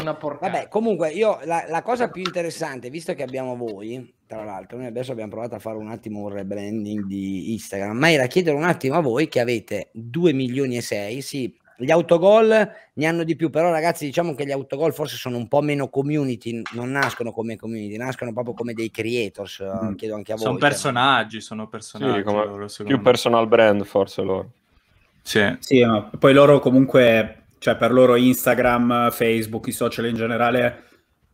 una porcata. Vabbè, comunque, io la, la, cosa più interessante, visto che abbiamo voi, tra l'altro, noi adesso abbiamo provato a fare un attimo un rebranding di Instagram, ma era chiedere un attimo a voi che avete 2 milioni e 6, sì, gli autogol ne hanno di più, però ragazzi diciamo che gli autogol forse sono un po' meno community, non nascono come community, nascono proprio come dei creators, eh, mm. chiedo anche a voi. Sono cioè. personaggi, sono personaggi. Sì, loro, più me. personal brand forse loro. Sì. sì, ma poi loro comunque cioè per loro Instagram, Facebook, i social in generale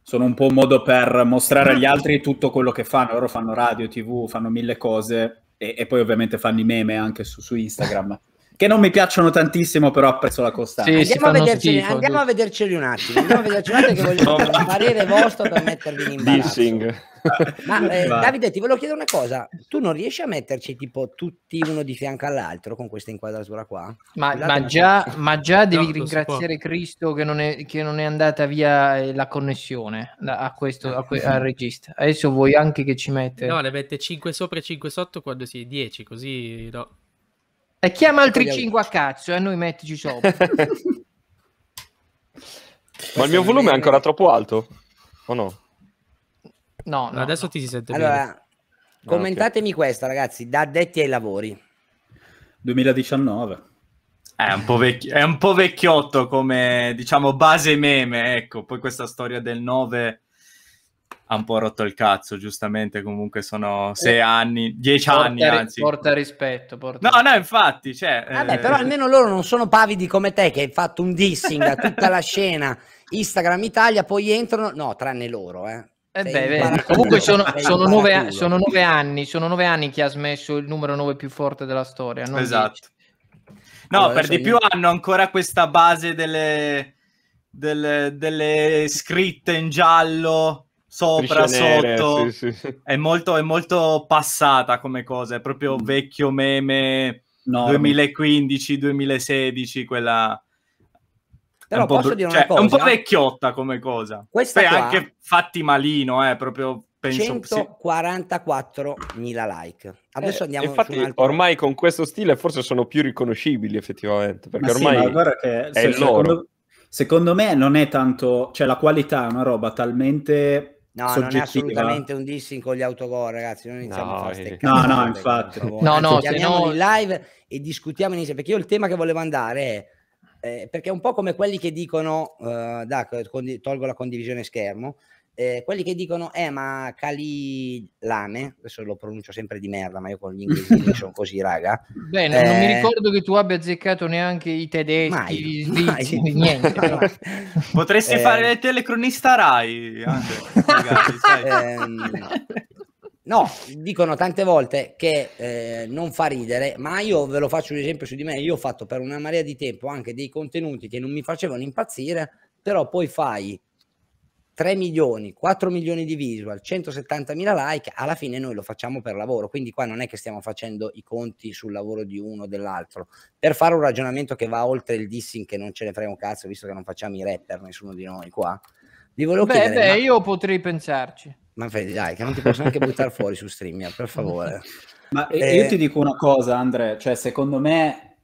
sono un po' un modo per mostrare agli altri tutto quello che fanno. Loro fanno radio, tv, fanno mille cose e, e poi ovviamente fanno i meme anche su, su Instagram che non mi piacciono tantissimo, però apprezzo la costanza. Sì, andiamo, a vederceli, schifo, andiamo a vederceli un attimo, andiamo a vederceli un attimo che voglio no. parere vostro per mettervi in imbarazzo. Ma eh, Davide, ti volevo chiedere una cosa. Tu non riesci a metterci tipo tutti uno di fianco all'altro con questa inquadratura qua? Ma, ma, già, ma già, devi no, ringraziare Cristo che non, è, che non, è, andata via eh, la connessione a questo, a que- al regista. Adesso vuoi anche che ci mette... No, le mette 5 sopra e 5 sotto quando si è 10, così... No. E chiama altri 5 a cazzo e eh, a noi mettici sopra. Ma il mio volume è ancora troppo alto? O no? No, no adesso no. ti si sente allora, bene. Ah, commentatemi okay. questa, ragazzi, da addetti ai lavori. 2019. È un, vecchi- è un, po vecchiotto come diciamo base meme, ecco, poi questa storia del 9 ha un po' rotto il cazzo, giustamente, comunque sono eh, sei anni, dieci porta, anni anzi. Porta rispetto, porta No, no, infatti, cioè... Vabbè, eh, eh... però almeno loro non sono pavidi come te che hai fatto un dissing a tutta la scena Instagram Italia, poi entrano... No, tranne loro, eh. Eh beh, comunque sono, sono, nove, sono, nove, anni, sono nove anni che ha smesso il numero 9 più forte della storia. esatto. Dici. No, allora, per di più hanno ancora questa base delle, delle, delle scritte in giallo sopra, sotto. Sì, sì. È, molto, è, molto, passata come cosa, è proprio mm. vecchio meme no, 2015-2016, quella... Però posso br- dire una cioè, cosa? È un po' vecchiotta come cosa. Questa Beh, anche fatti malino, eh, proprio... Penso, 144.000 like. Adesso eh, andiamo infatti, altro... ormai con questo stile forse sono più riconoscibili effettivamente, perché ma ormai sì, ma che, è se, loro. Secondo, secondo me non è tanto, cioè la qualità è una roba talmente No, soggettiva. non è assolutamente un dissing con gli autogol, ragazzi. Non iniziamo no, a fare ste No, no, infatti. No, cioè, no, se no... in live e discutiamo insieme. Perché io il tema che volevo andare è. Eh, perché è un po' come quelli che dicono, uh, eh, da, tolgo la condivisione schermo, eh, quelli che dicono, eh ma Cali Lame, adesso lo pronuncio sempre di merda, ma io con gli inglesi sono così raga. Bene, eh, non mi eh, ricordo che tu abbia azzeccato neanche i tedeschi, mai, gli svizzeri, mai. niente. Però. Potresti eh, fare il telecronista Rai. Anche, ragazzi, ehm, no, dicono tante volte che eh, non fa ridere, ma io ve lo faccio un esempio su di me, io ho fatto per una marea di tempo anche dei contenuti che non mi facevano impazzire, però poi fai 3 milioni, 4 milioni di visual, 170 mila like, alla fine noi lo facciamo per lavoro, quindi qua non è che stiamo facendo i conti sul lavoro di uno o dell'altro, per fare un ragionamento che va oltre il dissing che non ce ne frega un cazzo, visto che non facciamo i rapper, nessuno di noi qua, vi volevo beh, chiedere... Beh, ma... io potrei pensarci. Ma vedi, dai, che non ti posso neanche buttare fuori su streamer, per favore. Ma eh... io ti dico una cosa, Andre, cioè secondo me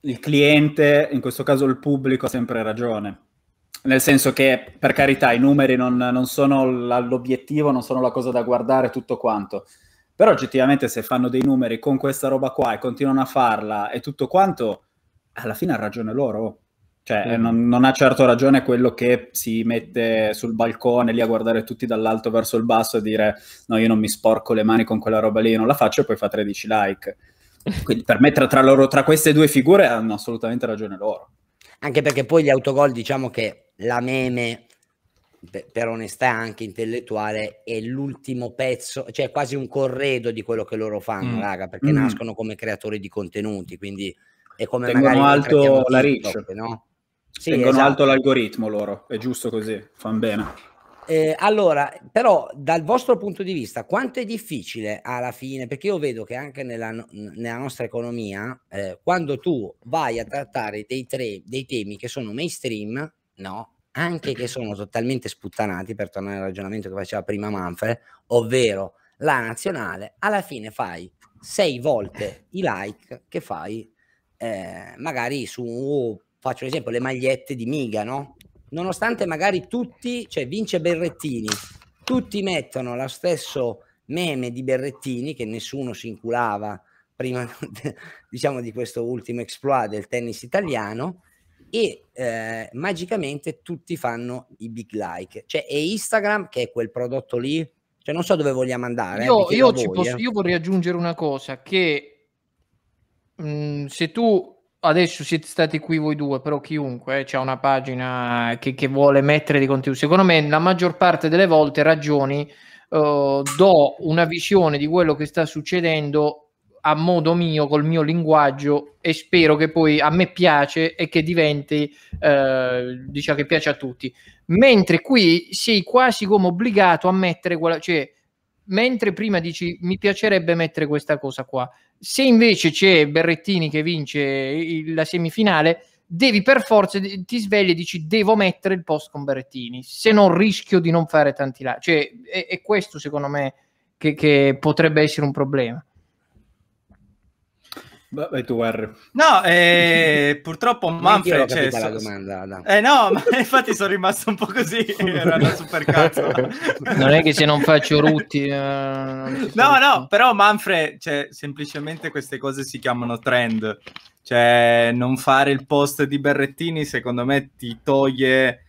il cliente, in questo caso il pubblico, ha sempre ragione nel senso che, per carità, i numeri non, non sono l'obiettivo, non sono la cosa da guardare, tutto quanto. Però oggettivamente se fanno dei numeri con questa roba qua e continuano a farla e tutto quanto, alla fine ha ragione loro. Cioè, mm. non, non, ha certo ragione quello che si mette sul balcone lì a guardare tutti dall'alto verso il basso e dire no, io non mi sporco le mani con quella roba lì, io non la faccio e poi fa 13 like. Quindi per me tra, tra, loro, tra queste due figure hanno assolutamente ragione loro anche perché poi gli autogol diciamo che la meme per onestà anche intellettuale è l'ultimo pezzo cioè quasi un corredo di quello che loro fanno mm. raga perché mm. nascono come creatori di contenuti quindi è come tengono alto la reach no? sì, tengono esatto. alto l'algoritmo loro è giusto così fanno bene eh, allora, però dal vostro punto di vista, quanto è difficile alla fine, perché io vedo che anche nella, nella nostra economia, eh, quando tu vai a trattare dei, tre, dei temi che sono mainstream, no? anche che sono totalmente sputtanati, per tornare al ragionamento che faceva prima Manfred, ovvero la nazionale, alla fine fai sei volte i like che fai eh, magari su, faccio un esempio, le magliette di Miga, no? nonostante magari tutti, cioè vince Berrettini, tutti mettono lo stesso meme di Berrettini che nessuno si inculava prima diciamo di questo ultimo exploit del tennis italiano e eh, magicamente tutti fanno i big like cioè e Instagram che è quel prodotto lì cioè non so dove vogliamo andare io, eh, io, voi, posso, eh. io vorrei aggiungere una cosa che mh, mm, se tu adesso siete stati qui voi due, però chiunque eh, ha una pagina che, che, vuole mettere di contenuti, secondo me la maggior parte delle volte ragioni, eh, do una visione di quello che sta succedendo a modo mio, col mio linguaggio e spero che poi a me piace e che diventi, eh, diciamo che piace a tutti. Mentre qui sei quasi come obbligato a mettere quella... Cioè, mentre prima dici mi piacerebbe mettere questa cosa qua, se invece c'è Berrettini che vince il, la semifinale, devi per forza ti svegli e dici devo mettere il post con Berrettini, se no rischio di non fare tanti là. Cioè, è, è questo secondo me che, che potrebbe essere un problema. Vai tu, Harry. No, eh, purtroppo Manfred... Cioè, so, domanda, no. Eh no, ma infatti sono rimasto un po' così, era una super cazzo. non è che se non faccio rutti... Eh, no, rutti. no, però Manfred, cioè, semplicemente queste cose si chiamano trend. Cioè, non fare il post di Berrettini, secondo me, ti toglie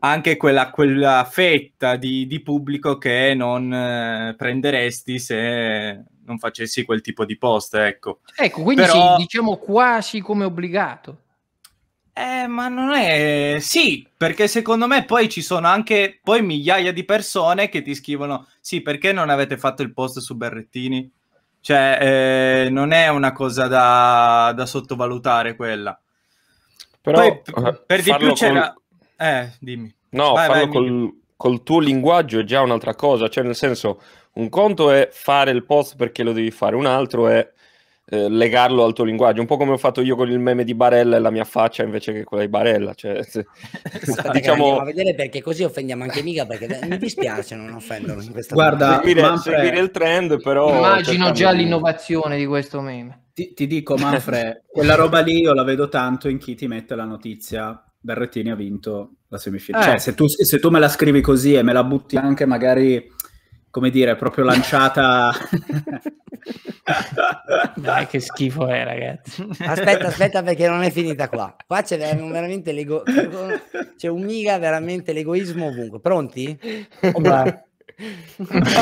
anche quella, quella fetta di, di pubblico che non eh, prenderesti se non facessi quel tipo di post, ecco. Ecco, quindi Però... sì, diciamo quasi come obbligato. Eh, ma non è... Sì, perché secondo me poi ci sono anche poi migliaia di persone che ti scrivono sì, perché non avete fatto il post su Berrettini? Cioè, eh, non è una cosa da, da sottovalutare quella. Però, poi, eh, per di più c'era... Col... Eh, dimmi. No, vai, farlo vai, col col tuo linguaggio è già un'altra cosa, cioè nel senso un conto è fare il post perché lo devi fare, un altro è eh, legarlo al tuo linguaggio, un po' come ho fatto io con il meme di Barella e la mia faccia invece che quella di Barella, cioè se, so, esatto. diciamo a vedere perché così offendiamo anche mica perché mi dispiace non offendono in questa Guarda, seguire, Manfred, seguire il trend però immagino già l'innovazione di questo meme. Ti, ti dico Manfred, quella roba lì io la vedo tanto in chi ti mette la notizia Berrettini ha vinto la semifinale. Eh. Cioè, se tu, se tu me la scrivi così e me la butti anche magari come dire, proprio lanciata. Dai, che schifo è, ragazzi. Aspetta, aspetta, perché non è finita qua. Qua c'è veramente l'ego... c'è un miga veramente l'egoismo ovunque. Pronti? Oh,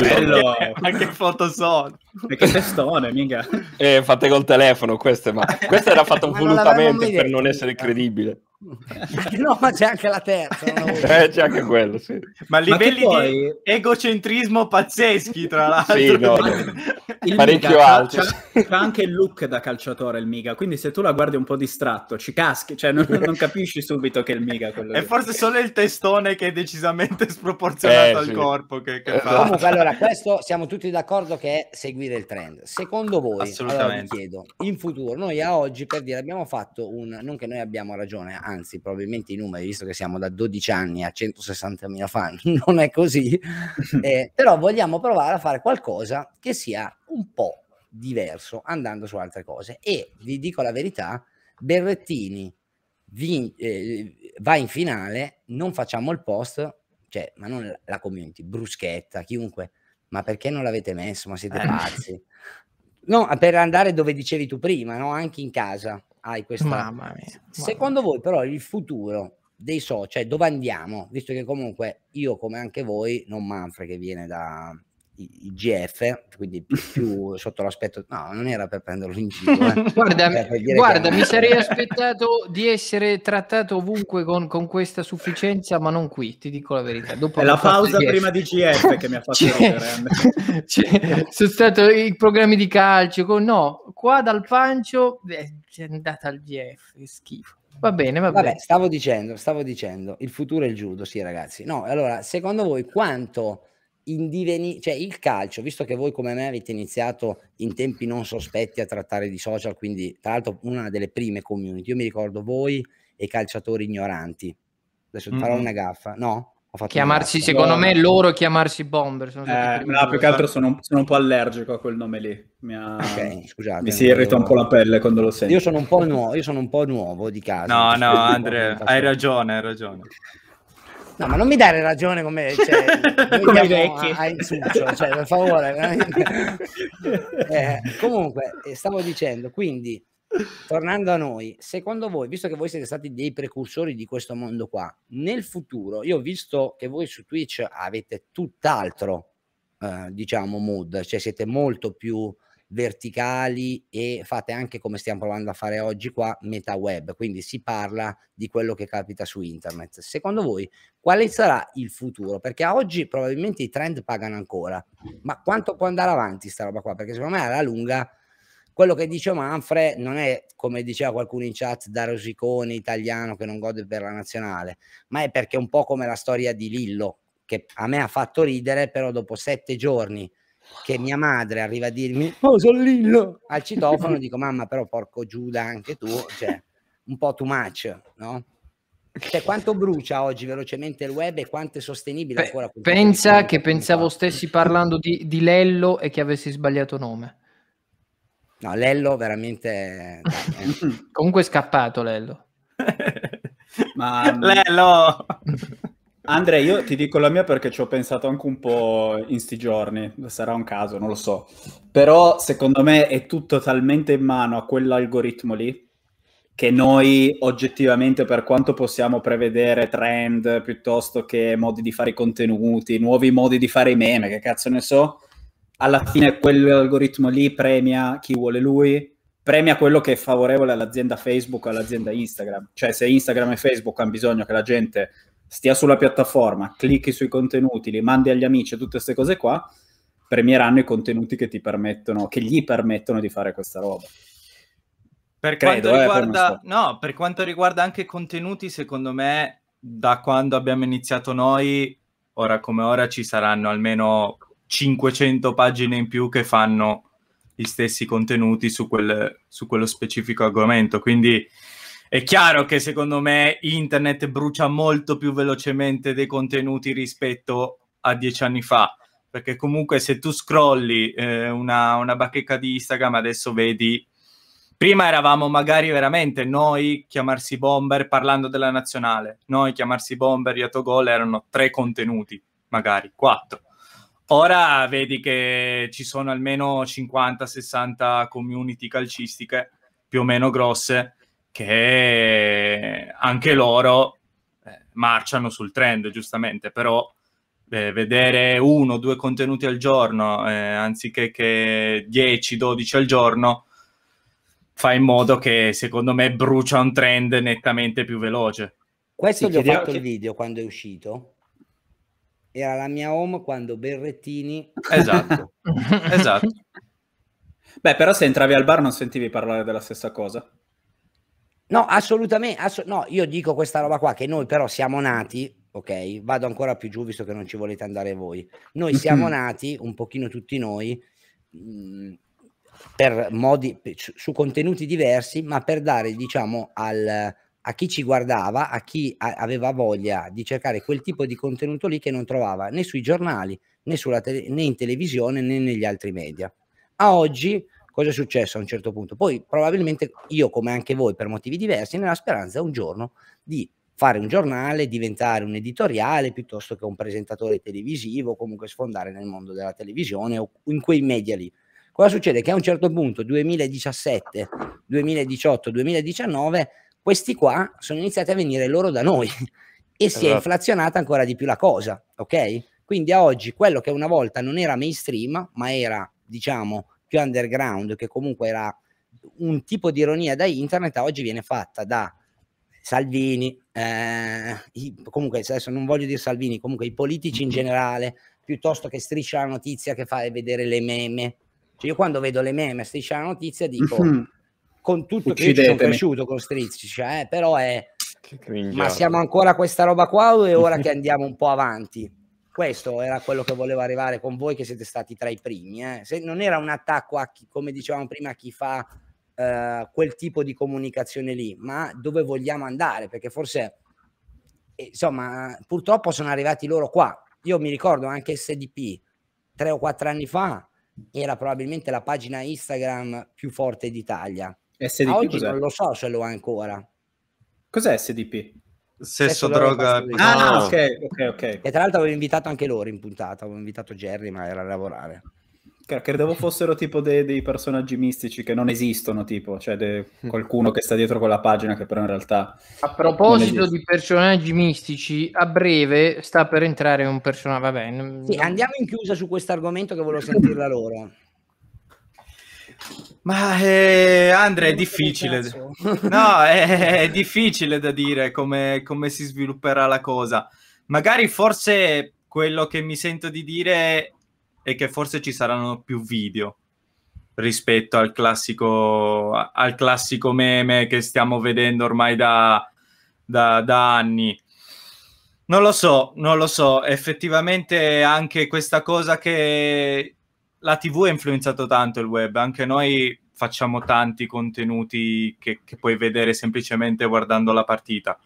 Bello. Ma che foto sono? che testone, mica. Eh, fate col telefono queste, ma questa era fatta volutamente per non essere credibile no, ma c'è anche la terza. Eh, c'è anche quello, sì. Ma livelli ma poi... di egocentrismo pazzeschi, tra l'altro. Sì, no, no. Parecchio alto. Fa anche il look da calciatore il Miga, quindi se tu la guardi un po' distratto, ci caschi, cioè non, non capisci subito che è il Miga quello. È forse solo il testone che è decisamente sproporzionato eh, sì. al corpo che, che eh, fa. Esatto. Comunque, allora, questo siamo tutti d'accordo che è seguire il trend. Secondo voi, Assolutamente. Allora, chiedo, in futuro, noi a oggi, per dire, abbiamo fatto un... non che noi abbiamo ragione, anzi, anzi probabilmente i numeri, visto che siamo da 12 anni a 160.000 fan, non è così, eh, però vogliamo provare a fare qualcosa che sia un po' diverso andando su altre cose. E vi dico la verità, Berrettini vin- eh, va in finale, non facciamo il post, cioè, ma non la community, Bruschetta, chiunque, ma perché non l'avete messo? Ma siete eh. pazzi? No, per andare dove dicevi tu prima, no? anche in casa hai questa... Mamma mia. Secondo mia. voi però il futuro dei social, cioè dove andiamo? Visto che comunque io come anche voi, non Manfred che viene da, GF, quindi più sotto l'aspetto... No, non era per prenderlo in giro. Eh. guarda, guarda che... mi sarei aspettato di essere trattato ovunque con, con, questa sufficienza, ma non qui, ti dico la verità. Dopo È la pausa prima di GF che mi ha fatto c'è, cioè, eh. cioè, sono stato i programmi di calcio, con, no, qua dal pancio beh, è andata al GF, che schifo. Va bene, va Vabbè, bene. Stavo dicendo, stavo dicendo, il futuro è il judo, sì ragazzi. No, allora, secondo voi quanto Indiveni- cioè il calcio, visto che voi come me avete iniziato in tempi non sospetti a trattare di social, quindi tra l'altro una delle prime community, io mi ricordo voi e i calciatori ignoranti. Adesso mm-hmm. farò una gaffa, no? chiamarsi, secondo me, loro chiamarsi bomber. Sono eh, no, più che altro sono, sono, un po' allergico a quel nome lì. Mi, ha... okay, scusate, mi si irrita un po' la pelle quando lo sento. Io sono un po' nuovo, io sono un po' nuovo di casa. No, no, Andrea, hai ragione, hai ragione. No, ma non mi dare ragione come, cioè, come i vecchi. A, a insuccio, cioè, per favore. eh, comunque, eh, stavo dicendo, quindi, tornando a noi, secondo voi, visto che voi siete stati dei precursori di questo mondo qua, nel futuro, io ho visto che voi su Twitch avete tutt'altro, eh, diciamo, mood, cioè siete molto più verticali e fate anche come stiamo provando a fare oggi qua meta web, quindi si parla di quello che capita su internet. Secondo voi quale sarà il futuro? Perché oggi probabilmente i trend pagano ancora, ma quanto può andare avanti sta roba qua? Perché secondo me alla lunga quello che dice Manfred non è come diceva qualcuno in chat da rosicone italiano che non gode per la nazionale, ma è perché è un po' come la storia di Lillo che a me ha fatto ridere, però dopo sette giorni che mia madre arriva a dirmi oh sono Lillo al citofono dico mamma però porco Giuda anche tu cioè un po' too much no? Cioè, quanto brucia oggi velocemente il web e quanto è sostenibile Beh, ancora? Pensa che pensavo stessi parlando di, di, Lello e che avessi sbagliato nome. No, Lello veramente... Comunque è scappato Lello. Ma... Lello! Andrea, io ti dico la mia perché ci ho pensato anche un po' in sti giorni, sarà un caso, non lo so. Però secondo me è tutto talmente in mano a quell'algoritmo lì che noi oggettivamente per quanto possiamo prevedere trend piuttosto che modi di fare i contenuti, nuovi modi di fare i meme, che cazzo ne so, alla fine quell'algoritmo lì premia chi vuole lui, premia quello che è favorevole all'azienda Facebook o all'azienda Instagram. Cioè se Instagram e Facebook hanno bisogno che la gente stia sulla piattaforma, clicchi sui contenuti, li mandi agli amici, tutte queste cose qua, premieranno i contenuti che ti permettono, che gli permettono di fare questa roba. Per Credo, quanto riguarda, eh, per no, per quanto riguarda anche contenuti, secondo me, da quando abbiamo iniziato noi, ora come ora ci saranno almeno 500 pagine in più che fanno gli stessi contenuti su, quel, su quello specifico argomento. Quindi è chiaro che secondo me internet brucia molto più velocemente dei contenuti rispetto a dieci anni fa, perché comunque se tu scrolli eh, una, una bacheca di Instagram adesso vedi prima eravamo magari veramente noi chiamarsi bomber parlando della nazionale, noi chiamarsi bomber Yato Gol erano tre contenuti, magari quattro. Ora vedi che ci sono almeno 50-60 community calcistiche più o meno grosse che anche loro eh, marciano sul trend, giustamente, però eh, vedere uno o due contenuti al giorno eh, anziché che 10-12 al giorno fa in modo che secondo me brucia un trend nettamente più veloce. Questo sì, gli ho fatto che... il video quando è uscito. Era la mia home quando Berrettini. Esatto, esatto. Beh, però se entravi al bar non sentivi parlare della stessa cosa. No, assolutamente, ass- no, io dico questa roba qua che noi però siamo nati, ok, vado ancora più giù visto che non ci volete andare voi, noi mhm. siamo nati, un pochino tutti noi, mh, mm, per modi, su, contenuti diversi, ma per dare, diciamo, al, a chi ci guardava, a chi a- aveva voglia di cercare quel tipo di contenuto lì che non trovava né sui giornali, né, tele- né in televisione, né negli altri media. A oggi Cosa è successo a un certo punto? Poi probabilmente io, come anche voi, per motivi diversi, nella speranza un giorno di fare un giornale, diventare un editoriale piuttosto che un presentatore televisivo, comunque sfondare nel mondo della televisione o in quei media lì. Cosa succede? Che a un certo punto, 2017, 2018, 2019, questi qua sono iniziati a venire loro da noi e si è esatto. inflazionata ancora di più la cosa, ok? Quindi a oggi quello che una volta non era mainstream, ma era, diciamo, più underground, che comunque era un tipo di ironia da internet, oggi viene fatta da Salvini, eh, i, comunque adesso non voglio dire Salvini, comunque i politici in mhm. generale, piuttosto che striscia la notizia che fa vedere le meme. Cioè io quando vedo le meme, striscia la notizia, dico mhm. con tutto Uccidetemi. che sono cresciuto con striscia, eh, però è... Ma siamo ancora a questa roba qua o è ora che andiamo un po' avanti? questo era quello che volevo arrivare con voi che siete stati tra i primi. Eh. Se non era un attacco a chi, come dicevamo prima, a chi fa eh, quel tipo di comunicazione lì, ma dove vogliamo andare, perché forse, eh, insomma, purtroppo sono arrivati loro qua. Io mi ricordo anche SDP, tre o quattro anni fa, era probabilmente la pagina Instagram più forte d'Italia. SDP, oggi cos'è? non lo so se lo ha ancora. Cos'è SDP? Sesso, droga. E... Ah, no. ok, ok, ok. E tra l'altro avevo invitato anche loro in puntata, avevo invitato Jerry, ma era a lavorare. Credevo fossero tipo dei, dei personaggi mistici che non esistono, tipo, cioè de... Mm. qualcuno che sta dietro quella pagina che però in realtà... A proposito di personaggi mistici, a breve sta per entrare un personaggio, vabbè... Non... Sì, andiamo in chiusa su questo argomento che volevo sentirla loro. Ma eh, Andrea è difficile. No, è, è, difficile da dire come, come si svilupperà la cosa. Magari forse quello che mi sento di dire è che forse ci saranno più video rispetto al classico, al classico meme che stiamo vedendo ormai da, da, da anni. Non lo so, non lo so. Effettivamente anche questa cosa che la TV ha influenzato tanto il web, anche noi facciamo tanti contenuti che, che puoi vedere semplicemente guardando la partita,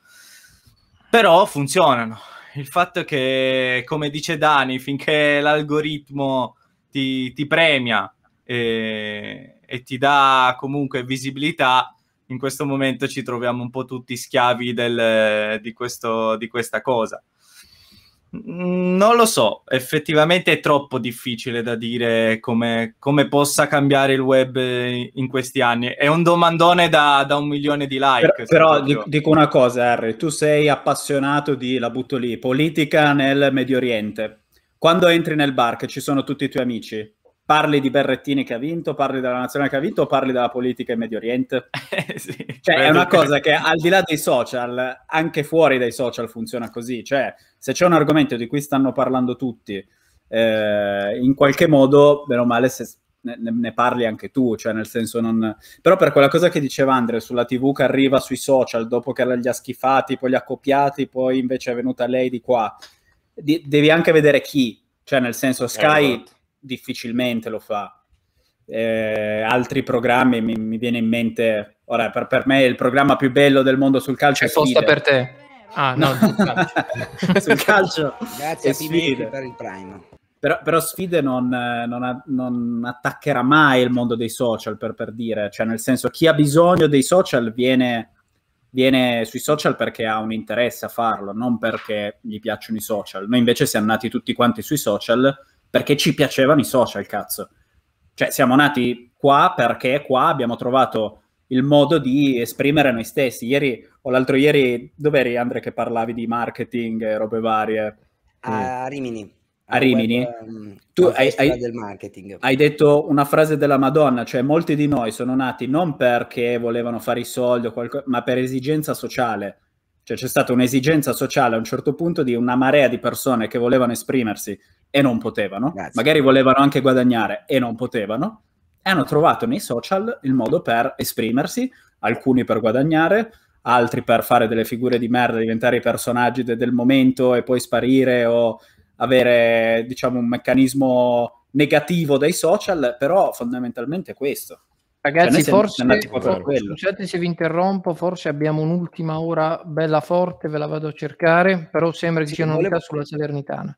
però funzionano. Il fatto è che, come dice Dani, finché l'algoritmo ti, ti premia e, e ti dà comunque visibilità, in questo momento ci troviamo un po' tutti schiavi del, di, questo, di questa cosa. Mm, non lo so, effettivamente è troppo difficile da dire come, come, possa cambiare il web in questi anni. È un domandone da, da un milione di like. Però, però dico una cosa, Harry, tu sei appassionato di, la butto lì, politica nel Medio Oriente. Quando entri nel bar che ci sono tutti i tuoi amici, Parli di Berrettini che ha vinto, parli della nazionale che ha vinto o parli della politica in Medio Oriente? Eh, sì, cioè, è una che... cosa che al di là dei social, anche fuori dai social funziona così. Cioè, se c'è un argomento di cui stanno parlando tutti, eh, in qualche modo, meno male, se, ne, ne, parli anche tu, cioè nel senso non... Però per quella cosa che diceva Andre sulla TV che arriva sui social dopo che li ha schifati, poi li ha copiati, poi invece è venuta lei di qua, di, devi anche vedere chi, cioè nel senso eh, Sky... Eh, difficilmente lo fa. Eh, altri programmi mi, mi, viene in mente, ora per, per, me il programma più bello del mondo sul calcio è Fosta per te. Ah, no, sul calcio. Grazie a Pimenti per il prime. Però, però Sfide non, non, non, attaccherà mai il mondo dei social, per, per, dire, cioè nel senso chi ha bisogno dei social viene, viene sui social perché ha un interesse a farlo, non perché gli piacciono i social. Noi invece siamo nati tutti quanti sui social, perché ci piacevano i social, cazzo. Cioè, siamo nati qua perché qua abbiamo trovato il modo di esprimere noi stessi. Ieri o l'altro ieri, dove eri Andre che parlavi di marketing e robe varie? A mm. Rimini. A Rimini? Web, ehm, tu hai, hai, hai, detto una frase della Madonna, cioè molti di noi sono nati non perché volevano fare i soldi o qualcosa, ma per esigenza sociale. Cioè c'è stata un'esigenza sociale a un certo punto di una marea di persone che volevano esprimersi e non potevano, Grazie. magari volevano anche guadagnare e non potevano, e hanno trovato nei social il modo per esprimersi, alcuni per guadagnare, altri per fare delle figure di merda, diventare i personaggi de- del momento e poi sparire o avere, diciamo, un meccanismo negativo dei social, però fondamentalmente è questo. Ragazzi, cioè, forse, scusate se vi interrompo, forse abbiamo un'ultima ora bella forte, ve la vado a cercare, però sembra che sì, sia una volevo... sulla Salernitana.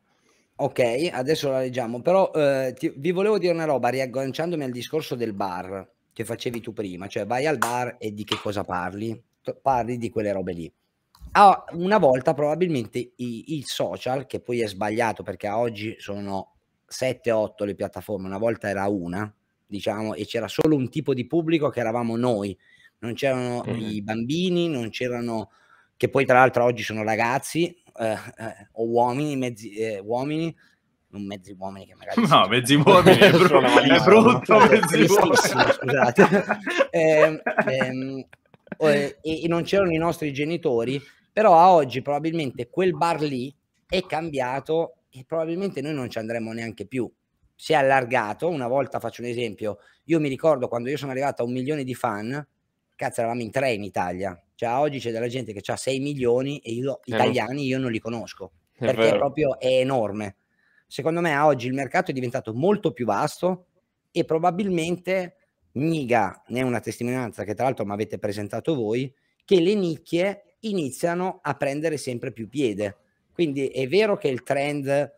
Ok, adesso la leggiamo, però eh, ti, vi volevo dire una roba, riagganciandomi al discorso del bar che facevi tu prima, cioè vai al bar e di che cosa parli? Parli di quelle robe lì. Ah, una volta probabilmente i, il social, che poi è sbagliato perché oggi sono 7-8 le piattaforme, una volta era una, diciamo, e c'era solo un tipo di pubblico che eravamo noi, non c'erano mm. i bambini, non c'erano, che poi tra l'altro oggi sono ragazzi eh, eh, o uomini, mezzi eh, uomini, non mezzi uomini che magari... No, mezzi uomini è, brutto, è brutto, mezzi uomini. Scusate. e, ehm, ehm, e, e non c'erano i nostri genitori, però a oggi probabilmente quel bar lì è cambiato e probabilmente noi non ci andremo neanche più si è allargato. Una volta faccio un esempio, io mi ricordo quando io sono arrivato a un milione di fan, cazzo, eravamo in tre in Italia. Cioè, oggi c'è della gente che ha 6 milioni e io, eh italiani io non li conosco è perché vero. proprio è enorme. Secondo me, oggi il mercato è diventato molto più vasto e probabilmente Niga ne è una testimonianza che, tra l'altro, mi avete presentato voi, che le nicchie iniziano a prendere sempre più piede. Quindi è vero che il trend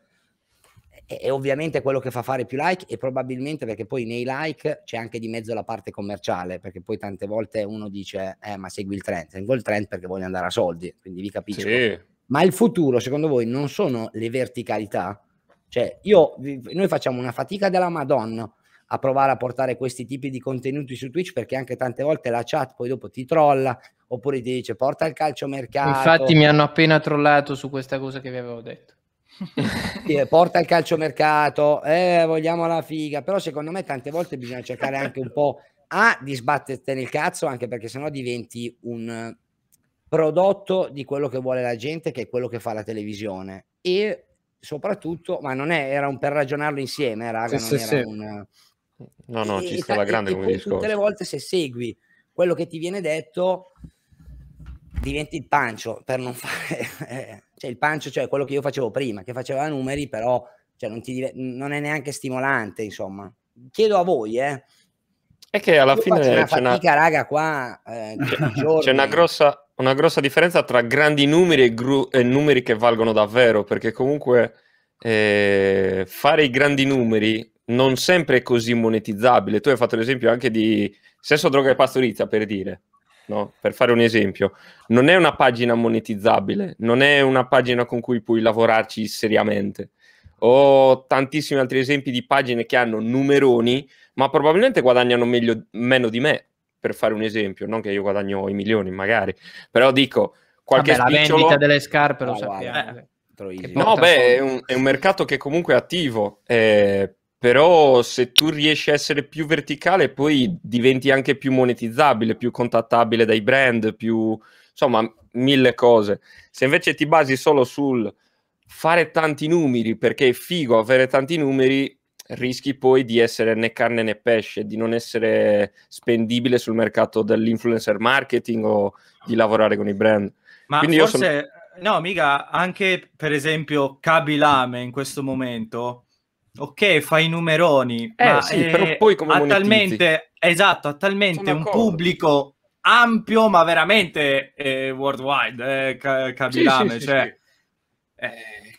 è ovviamente quello che fa fare più like e probabilmente perché poi nei like c'è anche di mezzo la parte commerciale, perché poi tante volte uno dice eh, ma segui il trend, seguo il trend perché voglio andare a soldi, quindi vi capisco. Sì. Ma il futuro secondo voi non sono le verticalità? Cioè io, noi facciamo una fatica della Madonna a provare a portare questi tipi di contenuti su Twitch perché anche tante volte la chat poi dopo ti trolla oppure ti dice porta il calcio mercato. Infatti mi hanno appena trollato su questa cosa che vi avevo detto. Eh, porta al calciomercato, eh, vogliamo la figa, però secondo me tante volte bisogna cercare anche un po' a di sbattertene il cazzo, anche perché sennò diventi un prodotto di quello che vuole la gente, che è quello che fa la televisione. E soprattutto, ma non è, era un per ragionarlo insieme, raga, sì, sì, sì. Un, No, no, e, ci sta la grande come discorso. Tutte le volte se segui quello che ti viene detto diventi il pancio per non fare... Eh, cioè il pancio, cioè quello che io facevo prima, che faceva numeri, però cioè, non, ti, non, è neanche stimolante, insomma. Chiedo a voi, eh. È che alla io fine c'è una fatica, raga, qua. Eh, c'è una grossa, una grossa, differenza tra grandi numeri e, gru... e numeri che valgono davvero, perché comunque eh, fare i grandi numeri non sempre è così monetizzabile. Tu hai fatto l'esempio anche di sesso, droga e pastorizia, per dire no? per fare un esempio, non è una pagina monetizzabile, non è una pagina con cui puoi lavorarci seriamente. Ho tantissimi altri esempi di pagine che hanno numeroni, ma probabilmente guadagnano meglio, meno di me, per fare un esempio, non che io guadagno i milioni magari, però dico qualche Vabbè, spicciolo... la vendita delle scarpe lo oh, sappiamo. Eh. No, beh, è un, è un, mercato che comunque è attivo, eh, però se tu riesci a essere più verticale poi diventi anche più monetizzabile, più contattabile dai brand, più insomma mille cose. Se invece ti basi solo sul fare tanti numeri perché è figo avere tanti numeri, rischi poi di essere né carne né pesce, di non essere spendibile sul mercato dell'influencer marketing o di lavorare con i brand. Ma Quindi forse, sono... no, mica anche per esempio Kabilame in questo momento Ok, fai i numeroni, eh, ma sì, eh, poi come ha talmente, esatto, ha talmente un pubblico ampio, ma veramente eh, worldwide, eh, ca- Cabilame, sì, sì, cioè, sì, eh,